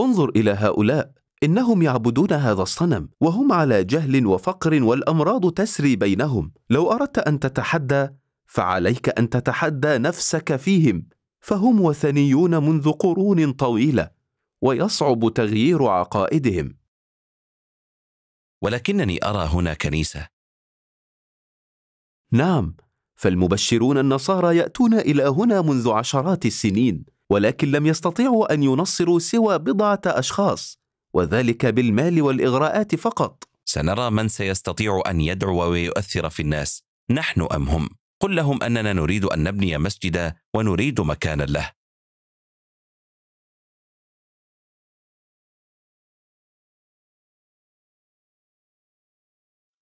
انظر إلى هؤلاء إنهم يعبدون هذا الصنم وهم على جهل وفقر والأمراض تسري بينهم لو أردت أن تتحدى فعليك أن تتحدى نفسك فيهم فهم وثنيون منذ قرون طويلة ويصعب تغيير عقائدهم ولكنني أرى هنا كنيسة نعم فالمبشرون النصارى يأتون إلى هنا منذ عشرات السنين ولكن لم يستطيعوا أن ينصروا سوى بضعة أشخاص وذلك بالمال والإغراءات فقط سنرى من سيستطيع أن يدعو ويؤثر في الناس نحن أم هم قل لهم أننا نريد أن نبني مسجدا ونريد مكانا له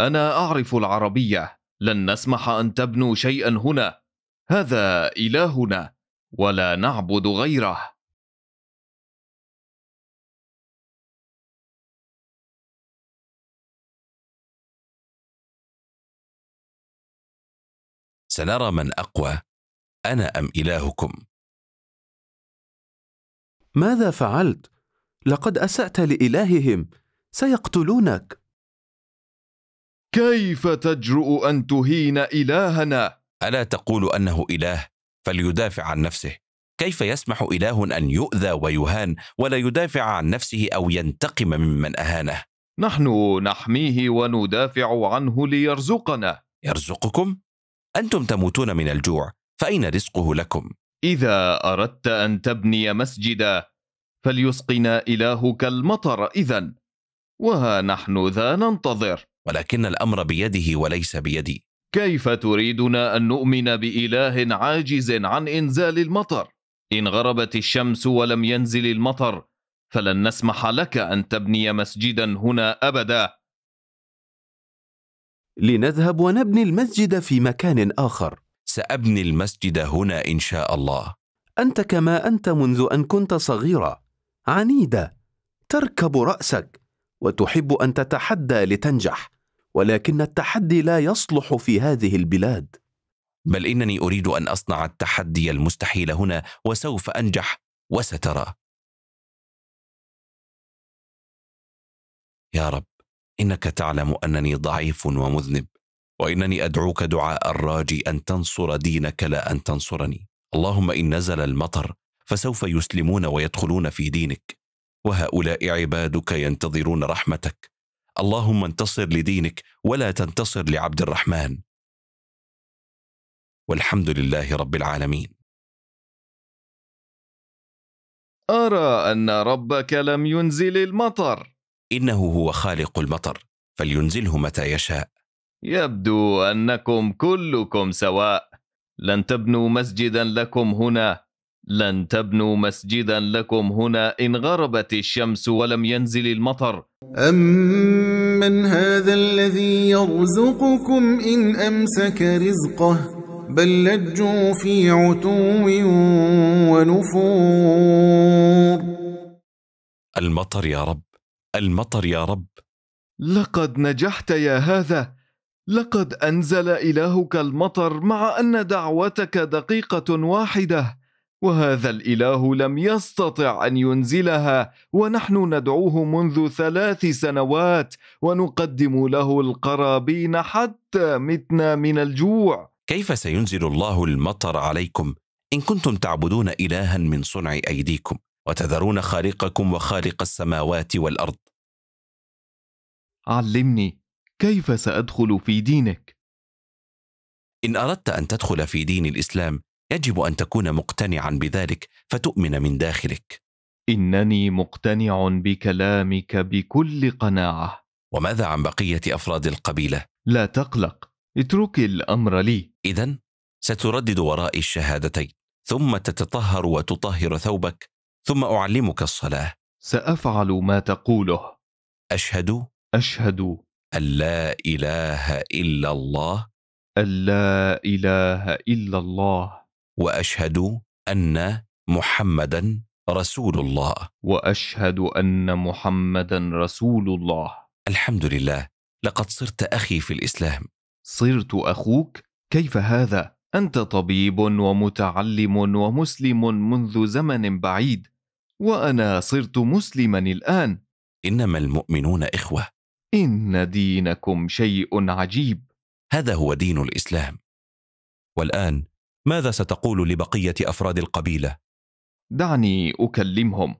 أنا أعرف العربية لن نسمح أن تبنوا شيئا هنا هذا إلهنا ولا نعبد غيره سنرى من اقوى انا ام الهكم ماذا فعلت لقد اسات لالههم سيقتلونك كيف تجرؤ ان تهين الهنا الا تقول انه اله فليدافع عن نفسه كيف يسمح إله أن يؤذى ويهان ولا يدافع عن نفسه أو ينتقم ممن أهانه؟ نحن نحميه وندافع عنه ليرزقنا يرزقكم؟ أنتم تموتون من الجوع فأين رزقه لكم؟ إذا أردت أن تبني مسجدا فليسقنا إلهك المطر إذا وها نحن ذا ننتظر ولكن الأمر بيده وليس بيدي كيف تريدنا أن نؤمن بإله عاجز عن إنزال المطر؟ إن غربت الشمس ولم ينزل المطر فلن نسمح لك أن تبني مسجدا هنا أبدا لنذهب ونبني المسجد في مكان آخر سأبني المسجد هنا إن شاء الله أنت كما أنت منذ أن كنت صغيرة عنيدة تركب رأسك وتحب أن تتحدى لتنجح ولكن التحدي لا يصلح في هذه البلاد بل انني اريد ان اصنع التحدي المستحيل هنا وسوف انجح وسترى يا رب انك تعلم انني ضعيف ومذنب وانني ادعوك دعاء الراجي ان تنصر دينك لا ان تنصرني اللهم ان نزل المطر فسوف يسلمون ويدخلون في دينك وهؤلاء عبادك ينتظرون رحمتك اللهم انتصر لدينك ولا تنتصر لعبد الرحمن والحمد لله رب العالمين ارى ان ربك لم ينزل المطر انه هو خالق المطر فلينزله متى يشاء يبدو انكم كلكم سواء لن تبنوا مسجدا لكم هنا لن تبنوا مسجدا لكم هنا ان غربت الشمس ولم ينزل المطر أمن هذا الذي يرزقكم إن أمسك رزقه بل لجوا في عتو ونفور المطر يا رب المطر يا رب لقد نجحت يا هذا لقد أنزل إلهك المطر مع أن دعوتك دقيقة واحدة وهذا الاله لم يستطع ان ينزلها ونحن ندعوه منذ ثلاث سنوات ونقدم له القرابين حتى متنا من الجوع كيف سينزل الله المطر عليكم ان كنتم تعبدون الها من صنع ايديكم وتذرون خالقكم وخالق السماوات والارض علمني كيف سادخل في دينك ان اردت ان تدخل في دين الاسلام يجب ان تكون مقتنعا بذلك فتؤمن من داخلك انني مقتنع بكلامك بكل قناعه وماذا عن بقيه افراد القبيله لا تقلق اتركي الامر لي اذا ستردد ورائي الشهادتين ثم تتطهر وتطهر ثوبك ثم اعلمك الصلاه سافعل ما تقوله اشهد اشهد ان لا اله الا الله أن لا إله إلا الله واشهد ان محمدا رسول الله واشهد ان محمدا رسول الله الحمد لله لقد صرت اخي في الاسلام صرت اخوك كيف هذا انت طبيب ومتعلم ومسلم منذ زمن بعيد وانا صرت مسلما الان انما المؤمنون اخوه ان دينكم شيء عجيب هذا هو دين الاسلام والان ماذا ستقول لبقيه افراد القبيله دعني اكلمهم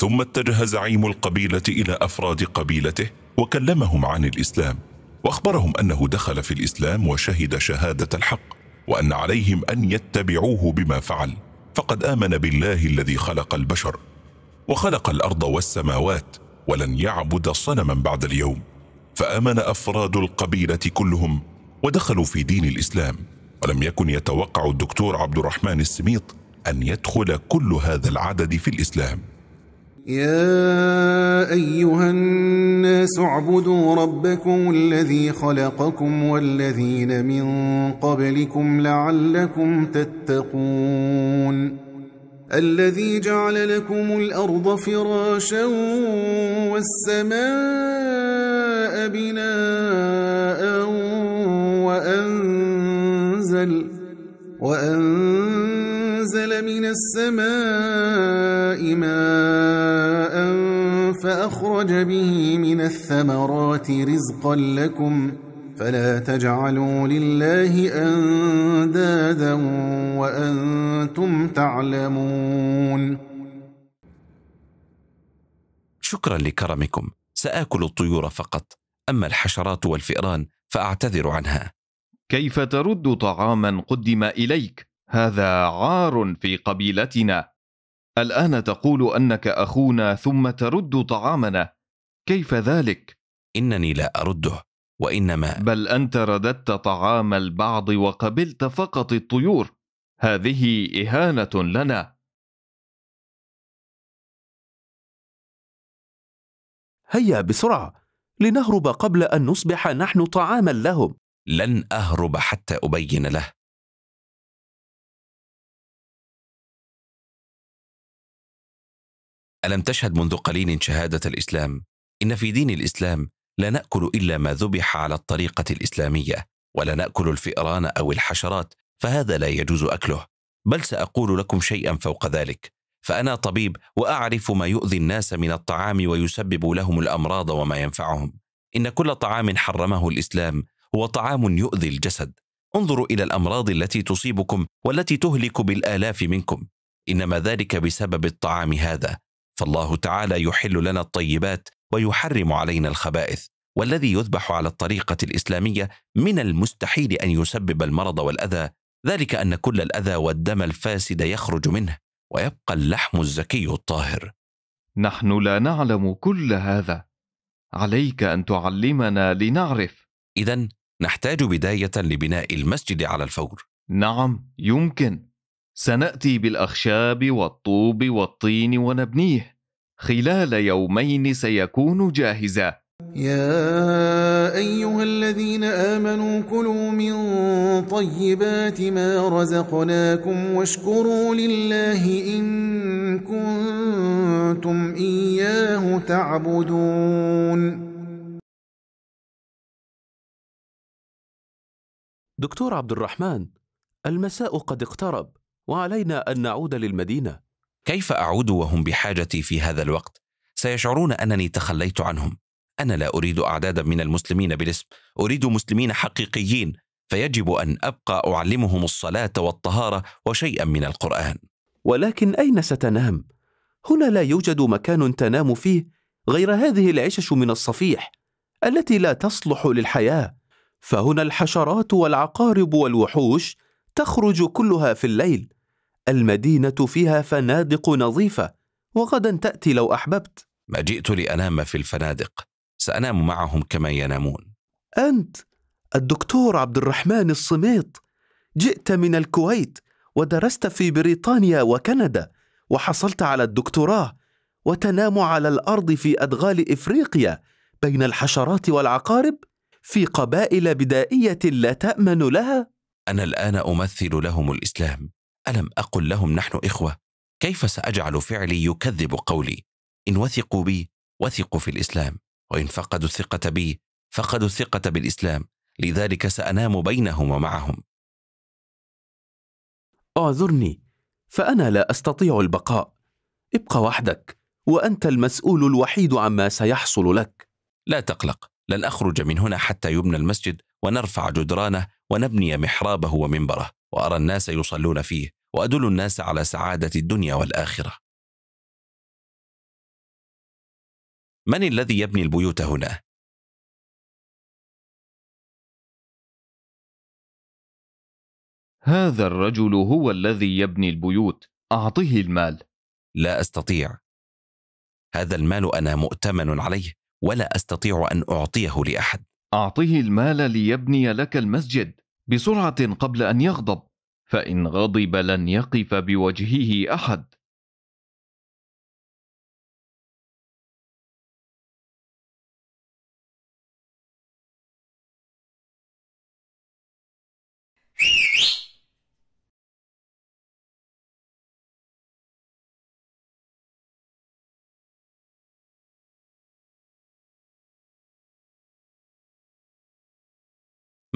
ثم اتجه زعيم القبيله الى افراد قبيلته وكلمهم عن الاسلام واخبرهم انه دخل في الاسلام وشهد شهاده الحق وان عليهم ان يتبعوه بما فعل فقد امن بالله الذي خلق البشر وخلق الارض والسماوات ولن يعبد صنما بعد اليوم فامن افراد القبيله كلهم ودخلوا في دين الاسلام ولم يكن يتوقع الدكتور عبد الرحمن السميط أن يدخل كل هذا العدد في الإسلام يا أيها الناس اعبدوا ربكم الذي خلقكم والذين من قبلكم لعلكم تتقون الذي جعل لكم الأرض فراشا والسماء بناء وأن أنزل وأنزل من السماء ماء فأخرج به من الثمرات رزقا لكم فلا تجعلوا لله أندادا وأنتم تعلمون شكرا لكرمكم سآكل الطيور فقط أما الحشرات والفئران فأعتذر عنها كيف ترد طعاما قدم اليك هذا عار في قبيلتنا الان تقول انك اخونا ثم ترد طعامنا كيف ذلك انني لا ارده وانما بل انت رددت طعام البعض وقبلت فقط الطيور هذه اهانه لنا هيا بسرعه لنهرب قبل ان نصبح نحن طعاما لهم لن اهرب حتى ابين له الم تشهد منذ قليل شهاده الاسلام ان في دين الاسلام لا ناكل الا ما ذبح على الطريقه الاسلاميه ولا ناكل الفئران او الحشرات فهذا لا يجوز اكله بل ساقول لكم شيئا فوق ذلك فانا طبيب واعرف ما يؤذي الناس من الطعام ويسبب لهم الامراض وما ينفعهم ان كل طعام حرمه الاسلام هو طعام يؤذي الجسد انظروا الى الامراض التي تصيبكم والتي تهلك بالالاف منكم انما ذلك بسبب الطعام هذا فالله تعالى يحل لنا الطيبات ويحرم علينا الخبائث والذي يذبح على الطريقه الاسلاميه من المستحيل ان يسبب المرض والاذى ذلك ان كل الاذى والدم الفاسد يخرج منه ويبقى اللحم الزكي الطاهر نحن لا نعلم كل هذا عليك ان تعلمنا لنعرف اذا نحتاج بداية لبناء المسجد على الفور نعم يمكن سنأتي بالأخشاب والطوب والطين ونبنيه خلال يومين سيكون جاهزا يا أيها الذين آمنوا كلوا من طيبات ما رزقناكم واشكروا لله إن كنتم إياه تعبدون دكتور عبد الرحمن المساء قد اقترب وعلينا ان نعود للمدينه كيف اعود وهم بحاجتي في هذا الوقت سيشعرون انني تخليت عنهم انا لا اريد اعدادا من المسلمين بالاسم اريد مسلمين حقيقيين فيجب ان ابقى اعلمهم الصلاه والطهاره وشيئا من القران ولكن اين ستنام هنا لا يوجد مكان تنام فيه غير هذه العشش من الصفيح التي لا تصلح للحياه فهنا الحشرات والعقارب والوحوش تخرج كلها في الليل المدينة فيها فنادق نظيفة وغدا تأتي لو أحببت ما جئت لأنام في الفنادق سأنام معهم كما ينامون أنت الدكتور عبد الرحمن الصميط جئت من الكويت ودرست في بريطانيا وكندا وحصلت على الدكتوراه وتنام على الأرض في أدغال إفريقيا بين الحشرات والعقارب في قبائل بدائيه لا تامن لها انا الان امثل لهم الاسلام الم اقل لهم نحن اخوه كيف ساجعل فعلي يكذب قولي ان وثقوا بي وثقوا في الاسلام وان فقدوا الثقه بي فقدوا الثقه بالاسلام لذلك سانام بينهم ومعهم اعذرني فانا لا استطيع البقاء ابق وحدك وانت المسؤول الوحيد عما سيحصل لك لا تقلق لن أخرج من هنا حتى يبنى المسجد ونرفع جدرانه ونبني محرابه ومنبره وأرى الناس يصلون فيه وأدل الناس على سعادة الدنيا والآخرة من الذي يبني البيوت هنا؟ هذا الرجل هو الذي يبني البيوت أعطه المال لا أستطيع هذا المال أنا مؤتمن عليه ولا استطيع ان اعطيه لاحد اعطه المال ليبني لك المسجد بسرعه قبل ان يغضب فان غضب لن يقف بوجهه احد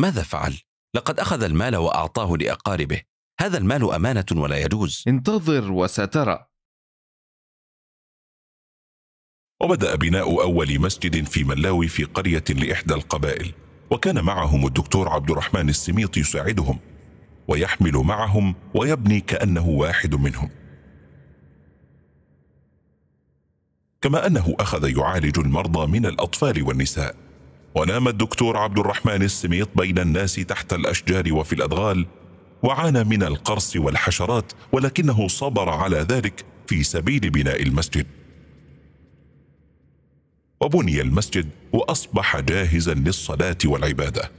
ماذا فعل؟ لقد أخذ المال وأعطاه لأقاربه هذا المال أمانة ولا يجوز انتظر وسترى وبدأ بناء أول مسجد في ملاوي في قرية لإحدى القبائل وكان معهم الدكتور عبد الرحمن السميط يساعدهم ويحمل معهم ويبني كأنه واحد منهم كما أنه أخذ يعالج المرضى من الأطفال والنساء ونام الدكتور عبد الرحمن السميط بين الناس تحت الأشجار وفي الأدغال وعانى من القرص والحشرات ولكنه صبر على ذلك في سبيل بناء المسجد وبني المسجد وأصبح جاهزا للصلاة والعبادة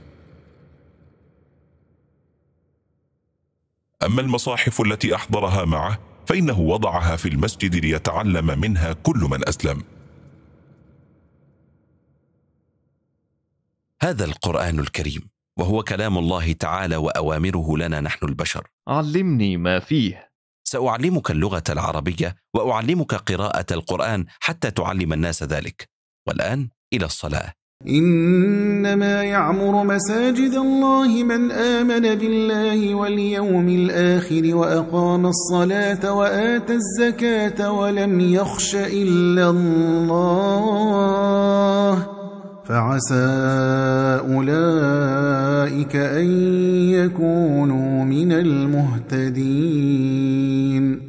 أما المصاحف التي أحضرها معه فإنه وضعها في المسجد ليتعلم منها كل من أسلم هذا القرآن الكريم وهو كلام الله تعالى وأوامره لنا نحن البشر علمني ما فيه سأعلمك اللغة العربية وأعلمك قراءة القرآن حتى تعلم الناس ذلك والآن إلى الصلاة إنما يعمر مساجد الله من آمن بالله واليوم الآخر وأقام الصلاة وآتى الزكاة ولم يخش إلا الله فعسى أولئك أن يكونوا من المهتدين